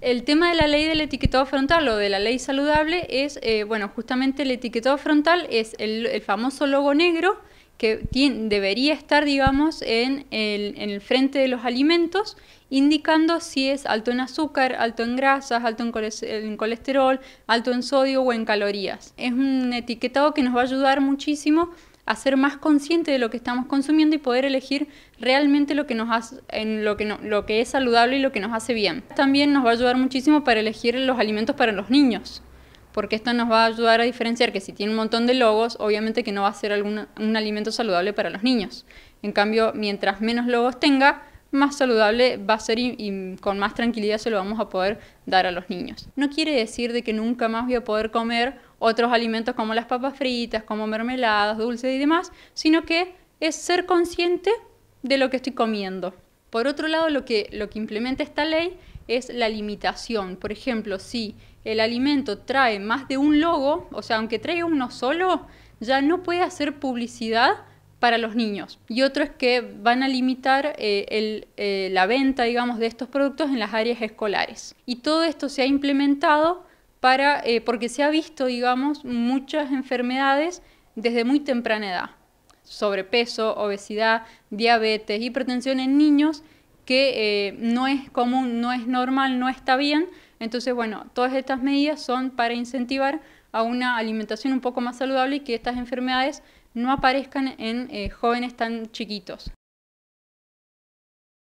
El tema de la ley del etiquetado frontal o de la ley saludable es, eh, bueno, justamente el etiquetado frontal es el, famoso logo negro que debería estar, digamos, en el, frente de los alimentos, indicando si es alto en azúcar, alto en grasas, alto en colesterol, alto en sodio o en calorías. Es un etiquetado que nos va a ayudar muchísimo a ser más consciente de lo que estamos consumiendo y poder elegir realmente lo que, nos hace, en lo, que lo que es saludable y lo que nos hace bien. También nos va a ayudar muchísimo para elegir los alimentos para los niños, porque esto nos va a ayudar a diferenciar que si tiene un montón de logos, obviamente que no va a ser un alimento saludable para los niños. En cambio, mientras menos logos tenga, más saludable va a ser y, y, con más tranquilidad se lo vamos a poder dar a los niños. No quiere decir de que nunca más voy a poder comer otros alimentos como las papas fritas, como mermeladas, dulces y demás, sino que es ser consciente de lo que estoy comiendo. Por otro lado, lo que, lo que implementa esta ley es la limitación. Por ejemplo, si el alimento trae más de un logo, o sea, aunque trae uno solo, ya no puede hacer publicidad para los niños. Y otro es que van a limitar eh, eh, la venta, digamos, de estos productos en las áreas escolares. Y todo esto se ha implementado para, eh, porque se ha visto, digamos, muchas enfermedades desde muy temprana edad. Sobrepeso, obesidad, diabetes, hipertensión en niños que eh, no es común, no es normal, no está bien. Entonces, bueno, todas estas medidas son para incentivar a una alimentación un poco más saludable y que estas enfermedades no aparezcan en eh, jóvenes tan chiquitos.